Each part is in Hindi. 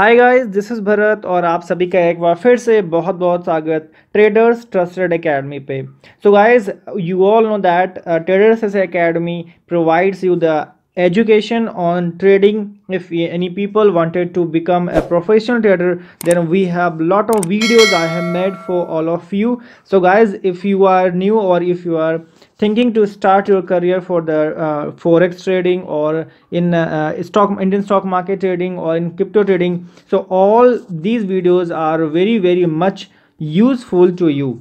hi guys this is Bharat और आप सभी का एक बार फिर से बहुत बहुत स्वागत ट्रेडर्स ट्रस्टेड एकेडमी पे so guys you all know that traders academy provides you the education on trading if any people wanted to become a professional trader then we have lot of videos i have made for all of you so guys if you are new or if you are thinking to start your career for the uh, forex trading or in uh, uh stock indian stock market trading or in crypto trading so all these videos are very very much useful to you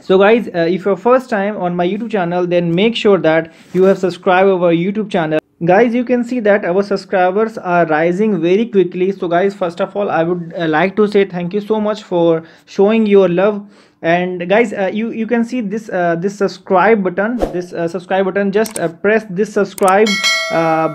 so guys uh, if you're first time on my youtube channel then make sure that you have subscribed our youtube channel guys you can see that our subscribers are rising very quickly so guys first of all i would uh, like to say thank you so much for showing your love and guys uh, you you can see this uh, this subscribe button this uh, subscribe button just uh, press this subscribe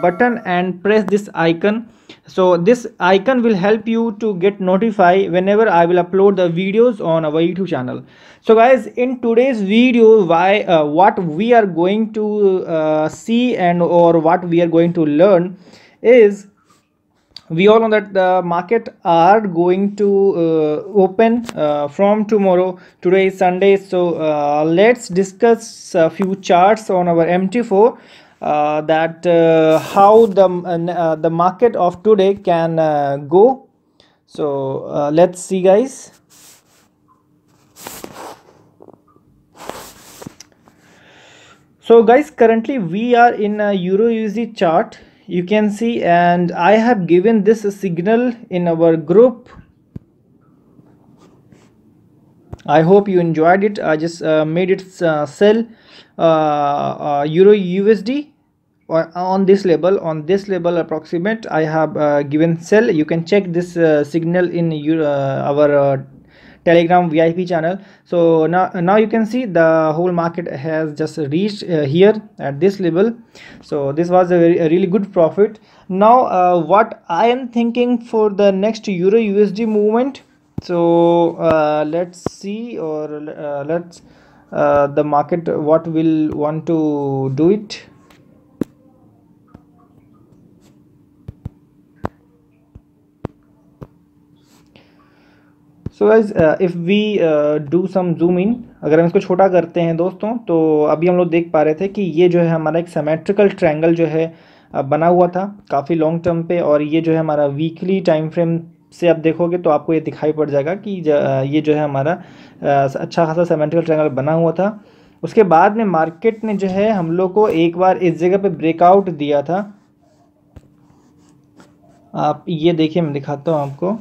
button and press this icon so this icon will help you to get notified whenever i will upload the videos on our youtube channel so guys in today's video why uh, what we are going to uh, see and or what we are going to learn is we all know that the market are going to uh, open uh, from tomorrow today is sunday so uh, let's discuss a few charts on our mt4 uh, that uh, how the uh, uh, the market of today can uh, go so uh, let's see guys so guys currently we are in a euro USD chart you can see and I have given this signal in our group I hope you enjoyed it I just made it sell euro USD on this label on this label approximate i have uh, given cell you can check this uh, signal in your uh, our telegram vip channel so now now you can see the whole market has just reached uh, here at this level so this was a, very, a really good profit now uh, what i am thinking for the next euro usd movement so uh, let's see or let's the market what will want to do it so guys if we do some zoom in अगर हम इसको छोटा करते हैं दोस्तों तो अभी हम लोग देख पा रहे थे कि ये जो है हमारा एक सेमेट्रिकल ट्रैंगल जो है बना हुआ था काफ़ी लॉन्ग टर्म पे और ये जो है हमारा वीकली टाइम फ्रेम से आप देखोगे तो आपको ये दिखाई पड़ जाएगा कि ये जो है हमारा अच्छा खासा सेमेट्रिकल ट्रैंगल बना हुआ था उसके बाद में मार्केट ने जो है हम लोग को एक बार इस जगह पर ब्रेकआउट दिया था आप ये देखिए मैं दिखाता हूँ आपको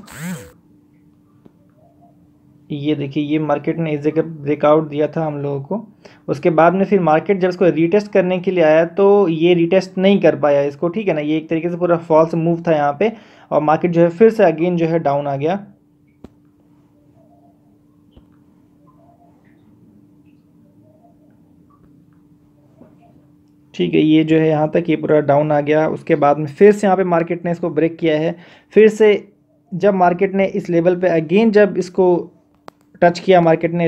ये देखिए ये मार्केट ने इस जगह ब्रेकआउट दिया था हम लोगों को उसके बाद में फिर मार्केट जब इसको रीटेस्ट करने के लिए आया तो ये रीटेस्ट नहीं कर पाया इसको ठीक है ना ये एक तरीके से पूरा फॉल्स मूव था यहाँ पे और मार्केट जो है फिर से अगेन जो है डाउन आ गया ठीक है ये जो है यहाँ तक ये पूरा डाउन आ गया उसके बाद में फिर से यहाँ पे मार्केट ने इसको ब्रेक किया है फिर से जब मार्केट ने इस लेवल पे अगेन जब इसको टच किया मार्केट ने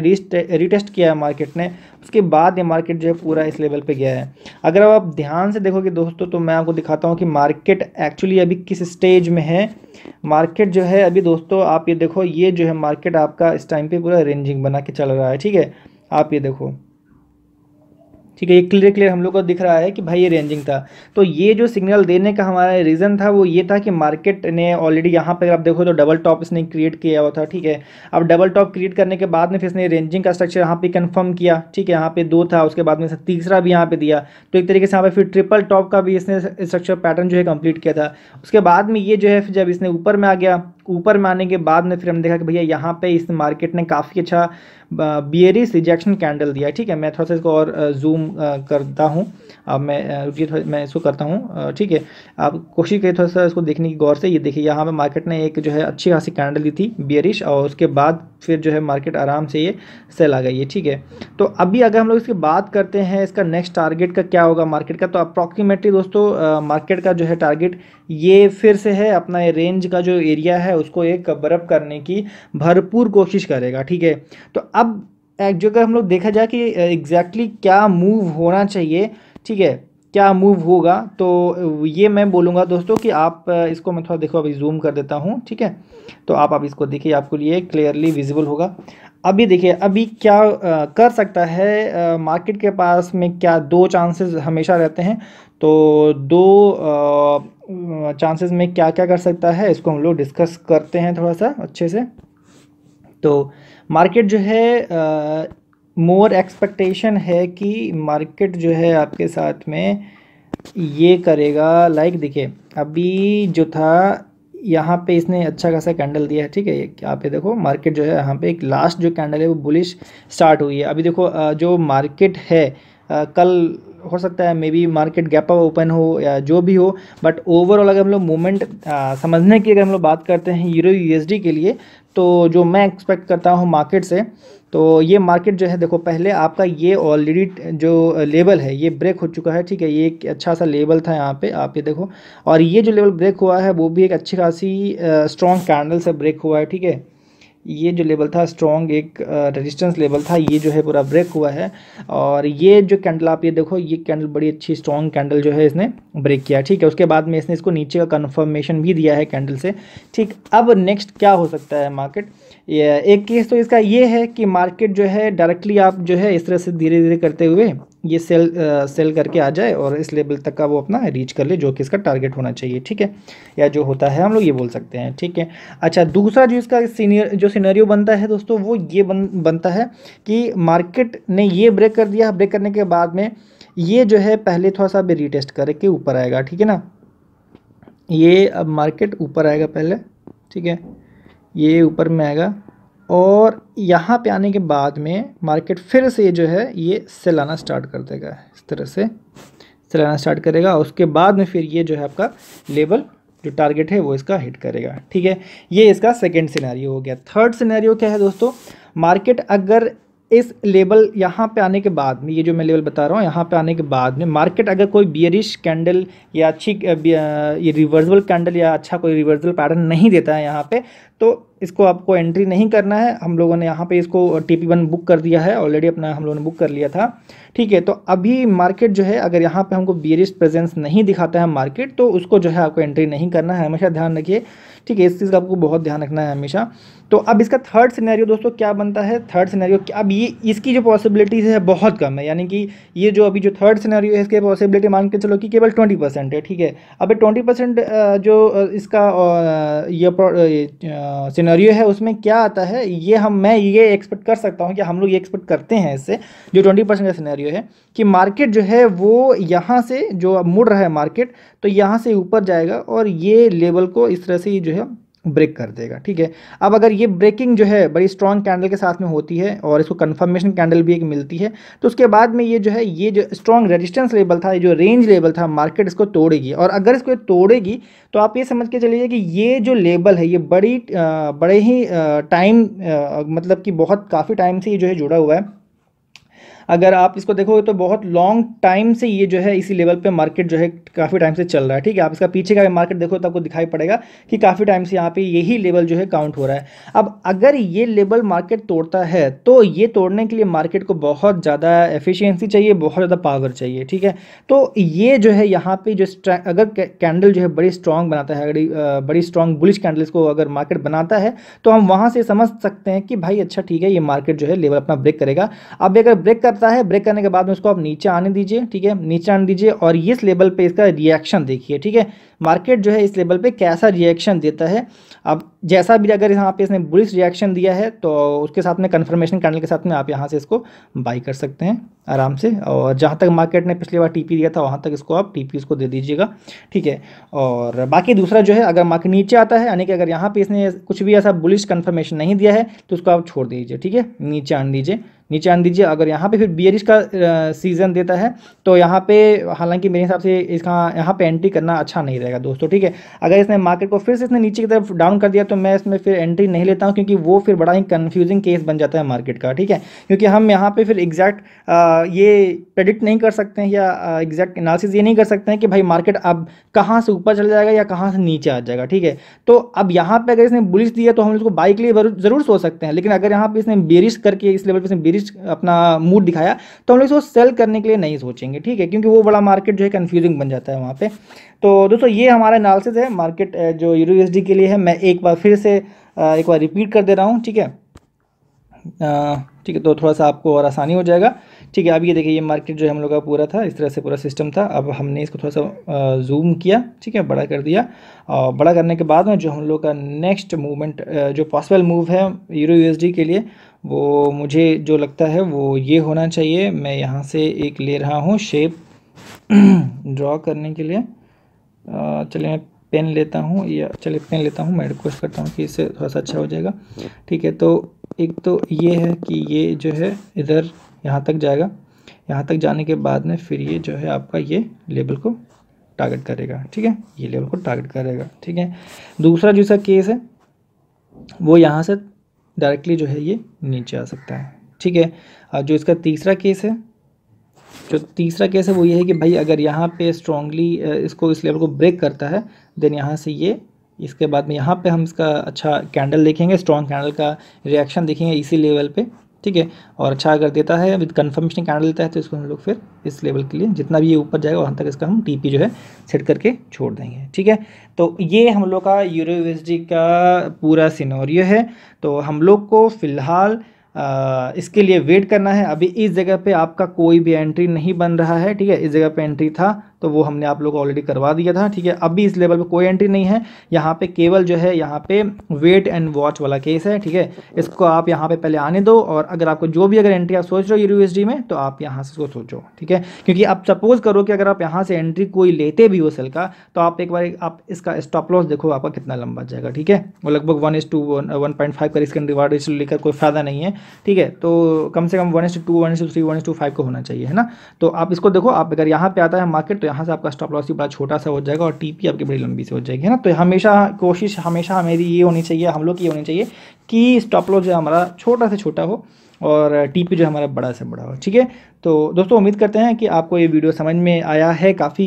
रिटेस्ट किया है मार्केट ने उसके बाद ये मार्केट जो है पूरा इस लेवल पे गया है अगर अब आप ध्यान से देखोगे दोस्तों तो मैं आपको दिखाता हूँ कि मार्केट एक्चुअली अभी किस स्टेज में है मार्केट जो है अभी दोस्तों आप ये देखो ये जो है मार्केट आपका इस टाइम पर पूरा रेंजिंग बना के चल रहा है ठीक है आप ये देखो ठीक है ये क्लियर क्लियर हम लोग को दिख रहा है कि भाई ये रेंजिंग था तो ये जो सिग्नल देने का हमारा रीज़न था वो ये था कि मार्केट ने ऑलरेडी यहाँ पर आप देखो तो डबल टॉप इसने क्रिएट किया हुआ था ठीक है अब डबल टॉप क्रिएट करने के बाद में फिर इसने रेंजिंग का स्ट्रक्चर यहाँ पे कंफर्म किया ठीक है यहाँ पे दो था उसके बाद में तीसरा भी यहाँ पर दिया तो एक तरीके से यहाँ पर फिर ट्रिपल टॉप का भी इसने स्ट्रक्चर पैटर्न जो है कम्प्लीट किया था उसके बाद में ये जो है जब इसने ऊपर में आ गया ऊपर में आने के बाद में फिर हमने देखा कि भैया यहाँ पे इस मार्केट ने काफ़ी अच्छा बियरिस रिजेक्शन कैंडल दिया है ठीक है मैं थोड़ा सा इसको और जूम करता हूँ अब मैं रुकिए थोड़ा मैं इसको करता हूँ ठीक है आप कोशिश करिए थोड़ा सा इसको देखने की गौर से ये देखिए यहाँ पर मार्केट ने एक जो है अच्छी खासी कैंडल दी थी बियरिश और उसके बाद फिर जो है मार्केट आराम से ये सेल आ गई है ठीक है तो अभी अगर हम लोग इसकी बात करते हैं इसका नेक्स्ट टारगेट का क्या होगा मार्केट का तो अप्रॉक्सीमेटली दोस्तों मार्केट का जो है टारगेट ये फिर से है अपना रेंज का जो एरिया है है उसको एक बर्फ करने की भरपूर कोशिश करेगा ठीक है तो अब एक जो अगर हम लोग देखा जाए कि एग्जैक्टली exactly क्या मूव होना चाहिए ठीक है क्या मूव होगा तो ये मैं बोलूँगा दोस्तों कि आप इसको मैं थोड़ा देखो अभी जूम कर देता हूँ ठीक है तो आप अब इसको देखिए आपको लिए क्लियरली विजिबल होगा अभी देखिए अभी क्या आ, कर सकता है मार्केट के पास में क्या दो चांसेस हमेशा रहते हैं तो दो आ, चांसेस में क्या क्या कर सकता है इसको हम लोग डिस्कस करते हैं थोड़ा सा अच्छे से तो मार्केट जो है मोर एक्सपेक्टेशन है कि मार्केट जो है आपके साथ में ये करेगा लाइक देखिए अभी जो था यहाँ पे इसने अच्छा खासा कैंडल दिया है ठीक है यहाँ पे देखो मार्केट जो है यहाँ पे एक लास्ट जो कैंडल है वो बुलिश स्टार्ट हुई है अभी देखो जो मार्केट है कल हो सकता है maybe market gap up open हो या जो भी हो बट ओवरऑल अगर हम लोग मूवमेंट समझने की अगर हम लोग बात करते हैं यूरो यूएसडी के लिए तो जो मैं एक्सपेक्ट करता हूँ मार्केट से तो ये मार्केट जो है देखो पहले आपका ये ऑलरेडी जो लेवल है ये ब्रेक हो चुका है ठीक है ये एक अच्छा सा लेवल था यहाँ पे आप ये देखो और ये जो लेवल ब्रेक हुआ है वो भी एक अच्छी खासी स्ट्रॉन्ग कैंडल से ब्रेक हुआ है ठीक है ये जो लेवल था स्ट्रॉन्ग एक रेजिस्टेंस लेवल था ये जो है पूरा ब्रेक हुआ है और ये जो कैंडल आप ये देखो ये कैंडल बड़ी अच्छी स्ट्रॉन्ग कैंडल जो है इसने ब्रेक किया ठीक है उसके बाद में इसने इसको नीचे का कन्फर्मेशन भी दिया है कैंडल से ठीक अब नेक्स्ट क्या हो सकता है मार्केट एक केस तो इसका ये है कि मार्केट जो है डायरेक्टली आप जो है इस तरह से धीरे धीरे करते हुए ये सेल आ, सेल करके आ जाए और इस लेवल तक का वो अपना रीच कर ले जो कि इसका टारगेट होना चाहिए ठीक है या जो होता है हम लोग ये बोल सकते हैं ठीक है अच्छा दूसरा जो इसका सीनियर जो सीनरियो बनता है दोस्तों वो ये बन बनता है कि मार्केट ने ये ब्रेक कर दिया ब्रेक करने के बाद में ये जो है पहले थोड़ा सा अभी रीटेस्ट करके ऊपर आएगा ठीक है ना ये अब मार्केट ऊपर आएगा पहले ठीक है ये ऊपर में आएगा और यहाँ पे आने के बाद में मार्केट फिर से जो है ये सेल आना स्टार्ट कर देगा इस तरह से सेल आना स्टार्ट करेगा उसके बाद में फिर ये जो है आपका लेवल जो टारगेट है वो इसका हिट करेगा ठीक है ये इसका सेकेंड सिनेरियो हो गया थर्ड सिनेरियो क्या है दोस्तों मार्केट अगर इस लेवल यहाँ पे आने के बाद में ये जो मैं लेवल बता रहा हूँ यहाँ पे आने के बाद में मार्केट अगर कोई बियरिश कैंडल या अच्छी ये रिवर्सल कैंडल या अच्छा कोई रिवर्सल पैटर्न नहीं देता है यहाँ पे तो इसको आपको एंट्री नहीं करना है हम लोगों ने यहाँ पे इसको टी पी वन बुक कर दिया है ऑलरेडी अपना हम लोगों ने बुक कर लिया था ठीक है तो अभी मार्केट जो है अगर यहाँ पे हमको बियरिस्ट प्रेजेंस नहीं दिखाता है मार्केट तो उसको जो है आपको एंट्री नहीं करना है हमेशा ध्यान रखिए ठीक है इस चीज़ का आपको बहुत ध्यान रखना है हमेशा तो अब इसका थर्ड सिनेरियो दोस्तों क्या बनता है थर्ड सिनेरियो अब ये इसकी जो पॉसिबिलिटीज़ है बहुत कम है यानी कि ये जो अभी जो थर्ड सिनेरियो है इसके पॉसिबिलिटी मान के चलो कि केवल ट्वेंटी परसेंट है ठीक है अब ट्वेंटी परसेंट जो इसका ये सिनेरियो है उसमें क्या आता है ये हम मैं ये एक्सपेक्ट कर सकता हूँ कि हम लोग ये एक्सपेक्ट करते हैं इससे जो ट्वेंटी परसेंट का सिनेरियो है कि मार्केट जो है वो यहाँ से जो मुड़ रहा है मार्केट तो यहाँ से ऊपर जाएगा और ये लेवल को इस तरह से जो है ब्रेक कर देगा ठीक है अब अगर ये ब्रेकिंग जो है बड़ी स्ट्रॉन्ग कैंडल के साथ में होती है और इसको कन्फर्मेशन कैंडल भी एक मिलती है तो उसके बाद में ये जो है ये जो स्ट्रॉन्ग रेजिस्टेंस लेवल था ये जो रेंज लेवल था मार्केट इसको तोड़ेगी और अगर इसको तोड़ेगी तो आप ये समझ के चलिए कि ये जो लेबल है ये बड़ी बड़े ही टाइम मतलब कि बहुत काफ़ी टाइम से ये जो है जुड़ा हुआ है अगर आप इसको देखोगे तो बहुत लॉन्ग टाइम से ये जो है इसी लेवल पे मार्केट जो है काफ़ी टाइम से चल रहा है ठीक है आप इसका पीछे का मार्केट देखो तो आपको दिखाई पड़ेगा कि काफ़ी टाइम से यहाँ पे यही लेवल जो है काउंट हो रहा है अब अगर ये लेवल मार्केट तोड़ता है तो ये तोड़ने के लिए मार्केट को बहुत ज़्यादा एफिशियंसी चाहिए बहुत ज़्यादा पावर चाहिए ठीक है तो ये जो है यहाँ पर जो अगर कैंडल जो है बड़ी स्ट्रॉन्ग बनाता है अगर बड़ी स्ट्रॉन्ग बुलिश कैंडल्स को अगर मार्केट बनाता है तो हम वहाँ से समझ सकते हैं कि भाई अच्छा ठीक है ये मार्केट जो है लेवल अपना ब्रेक करेगा अब अगर ब्रेक कर करता है ब्रेक करने के बाद में उसको आप नीचे आने दीजिए ठीक है नीचे आने दीजिए और इस लेवल पे इसका रिएक्शन देखिए ठीक है मार्केट जो है इस लेवल पे कैसा रिएक्शन देता है अब जैसा भी अगर यहाँ पे इसने बुलिस रिएक्शन दिया है तो उसके साथ में कन्फर्मेशन कैंडल के साथ में आप यहाँ से इसको बाई कर सकते हैं आराम से और जहाँ तक मार्केट ने पिछली बार टीपी दिया था वहाँ तक इसको आप टीपी इसको दे दीजिएगा ठीक है और बाकी दूसरा जो है अगर मार्केट नीचे आता है यानी कि अगर यहाँ पे इसने कुछ भी ऐसा बुलिश कन्फर्मेशन नहीं दिया है तो उसको आप छोड़ दीजिए ठीक है नीचे आन दीजिए नीचे आन दीजिए अगर यहाँ पे फिर बियरिश का सीज़न देता है तो यहाँ पे हालांकि मेरे हिसाब से इसका यहाँ पे एंट्री करना अच्छा नहीं रहेगा दोस्तों ठीक है अगर इसने मार्केट को फिर से इसने नीचे की तरफ डाउन कर दिया तो मैं इसमें फिर एंट्री नहीं लेता हूँ क्योंकि वो फिर बड़ा ही कन्फ्यूजिंग केस बन जाता है मार्केट का ठीक है क्योंकि हम यहाँ पर फिर एग्जैक्ट ये प्रडिक्ट नहीं कर सकते हैं या एग्जैक्ट एनालिसिस ये नहीं कर सकते हैं कि भाई मार्केट अब कहाँ से ऊपर चल जाएगा या कहाँ से नीचे आ जाएगा ठीक है तो अब यहाँ पर अगर इसने बुलिस दिया तो हम इसको बाइक लिए ज़रूर सोच सकते हैं लेकिन अगर यहाँ पर इसने बेरिश करके इस लेवल पर इसने बेरिश अपना मूड दिखाया तो हम लोग इसको सेल करने के लिए नहीं सोचेंगे ठीक है क्योंकि वो बड़ा मार्केट जो है कन्फ्यूजिंग बन जाता है वहाँ पर तो दोस्तों ये हमारा एनालिसिस है मार्केट जो यूरो यूएसडी के लिए है मैं एक बार फिर से एक बार रिपीट कर दे रहा हूँ ठीक है ठीक है तो थोड़ा सा आपको और आसानी हो जाएगा ठीक है अब ये देखिए ये मार्केट जो है हम लोग का पूरा था इस तरह से पूरा सिस्टम था अब हमने इसको थोड़ा सा जूम किया ठीक है बड़ा कर दिया और बड़ा करने के बाद में जो हम लोग का नेक्स्ट मूवमेंट जो पॉसिबल मूव है यूरो यूएसडी के लिए वो मुझे जो लगता है वो ये होना चाहिए मैं यहाँ से एक ले रहा हूँ शेप ड्रॉ करने के लिए चलिए मैं पेन लेता हूँ या चलिए पेन लेता हूँ मैं कोशिश करता हूँ कि इससे थोड़ा सा अच्छा हो जाएगा ठीक है तो एक तो ये है कि ये जो है इधर यहाँ तक जाएगा यहाँ तक जाने के बाद में फिर ये जो है आपका ये लेबल को टारगेट करेगा ठीक है ये लेवल को टारगेट करेगा ठीक है दूसरा सा केस है वो यहाँ से डायरेक्टली जो है ये नीचे आ सकता है ठीक है और जो इसका तीसरा केस है जो तीसरा केस है वो ये है कि भाई अगर यहाँ पे स्ट्रॉन्गली इसको इस लेवल को ब्रेक करता है देन यहाँ से ये इसके बाद में यहाँ पे हम इसका अच्छा कैंडल देखेंगे स्ट्रॉन्ग कैंडल का रिएक्शन देखेंगे इसी लेवल पे ठीक है और अच्छा अगर देता है विद कन्फर्मेशन कैंडल देता है तो इसको हम लोग फिर इस लेवल के लिए जितना भी ये ऊपर जाएगा वहाँ तक इसका हम टीपी जो है सेट करके छोड़ देंगे ठीक है तो ये हम लोग का यूरो का पूरा सिनोरियो है तो हम लोग को फ़िलहाल इसके लिए वेट करना है अभी इस जगह पे आपका कोई भी एंट्री नहीं बन रहा है ठीक है इस जगह पे एंट्री था तो वो हमने आप लोग ऑलरेडी करवा दिया था ठीक है अभी इस लेवल पर कोई एंट्री नहीं है यहाँ पे केवल जो है यहाँ पे वेट एंड वॉच वाला केस है ठीक है इसको आप यहाँ पे पहले आने दो और अगर आपको जो भी अगर एंट्री आप सोच रहे हो यू में तो आप यहाँ से इसको सोचो ठीक है क्योंकि आप सपोज करो कि अगर आप यहाँ से एंट्री कोई लेते भी हो सेल का तो आप एक बार आप इसका स्टॉप लॉस देखो आपका कितना लंबा जाएगा ठीक है वो लगभग one is to one one point five का इसके रिवार्ड इस लेकर कोई फायदा नहीं है ठीक है तो कम से कम one is to one is to three one is to five को होना चाहिए है ना तो आप इसको देखो आप अगर यहाँ पे आता है मार्केट तो यहाँ से आपका स्टॉप लॉस भी बड़ा छोटा सा हो जाएगा और टीपी आपकी बड़ी लंबी से हो जाएगी है ना तो हमेशा कोशिश हमेशा हमेरी ये होनी चाहिए हम लोग की ये होनी चाहिए कि स्टॉप लॉस जो हमारा छोटा से छोटा हो और टी जो हमारा बड़ा से बड़ा हो ठीक है तो दोस्तों उम्मीद करते हैं कि आपको ये वीडियो समझ में आया है काफ़ी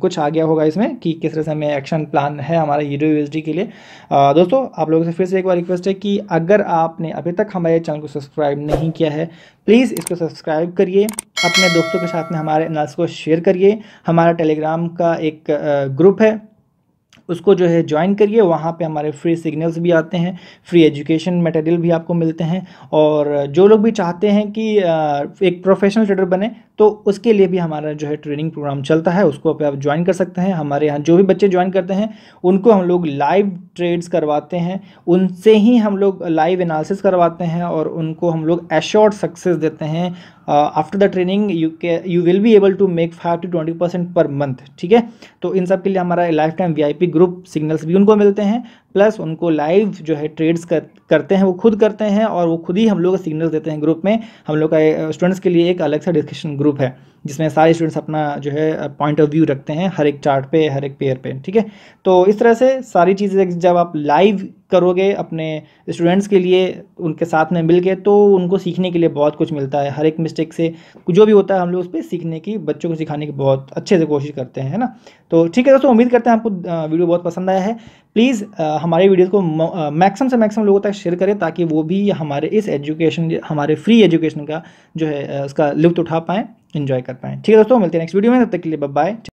कुछ आ गया होगा इसमें कि किस तरह से हमें एक्शन प्लान है हमारे यूडियो यूएसडी के लिए आ, दोस्तों आप लोगों से फिर से एक बार रिक्वेस्ट है कि अगर आपने अभी तक हमारे चैनल को सब्सक्राइब नहीं किया है प्लीज़ इसको सब्सक्राइब करिए अपने दोस्तों के साथ में हमारे एनालिस को शेयर करिए हमारा टेलीग्राम का एक ग्रुप है उसको जो है ज्वाइन करिए वहाँ पे हमारे फ्री सिग्नल्स भी आते हैं फ्री एजुकेशन मटेरियल भी आपको मिलते हैं और जो लोग भी चाहते हैं कि एक प्रोफेशनल ट्रेडर बने तो उसके लिए भी हमारा जो है ट्रेनिंग प्रोग्राम चलता है उसको आप ज्वाइन कर सकते हैं हमारे यहाँ जो भी बच्चे ज्वाइन करते हैं उनको हम लोग लाइव ट्रेड्स करवाते हैं उनसे ही हम लोग लाइव एनालिसिस करवाते हैं और उनको हम लोग एश्योर्ड सक्सेस देते हैं आफ्टर द ट्रेनिंग यू के you will be able to make five to twenty percent per month ठीक है तो इन सब के लिए हमारा लाइफ टाइम वी ग्रुप सिग्नल्स भी उनको मिलते हैं प्लस उनको लाइव जो है ट्रेड्स कर, करते हैं वो खुद करते हैं और वो खुद ही हम लोग सिग्नल्स देते हैं ग्रुप में हम लोग का स्टूडेंट्स के लिए एक अलग सा डिस्कशन ग्रुप है जिसमें सारे स्टूडेंट्स अपना जो है पॉइंट ऑफ व्यू रखते हैं हर एक चार्ट पे हर एक पेयर पे ठीक है तो इस तरह से सारी चीज़ें जब आप लाइव करोगे अपने स्टूडेंट्स के लिए उनके साथ में मिल के तो उनको सीखने के लिए बहुत कुछ मिलता है हर एक मिस्टेक से जो भी होता है हम लोग उस पर सीखने की बच्चों को सिखाने की बहुत अच्छे से कोशिश करते हैं है ना तो ठीक है दोस्तों उम्मीद करते हैं आपको वीडियो बहुत पसंद आया है प्लीज़ हमारे वीडियोस को मैक्सिमम से मैक्सिमम लोगों तक शेयर करें ताकि वो भी हमारे इस एजुकेशन हमारे फ्री एजुकेशन का जो है उसका लुत्फ उठा पाएँ इन्जॉय कर पाएँ ठीक है दोस्तों मिलते हैं नेक्स्ट वीडियो में तब तक के लिए बाय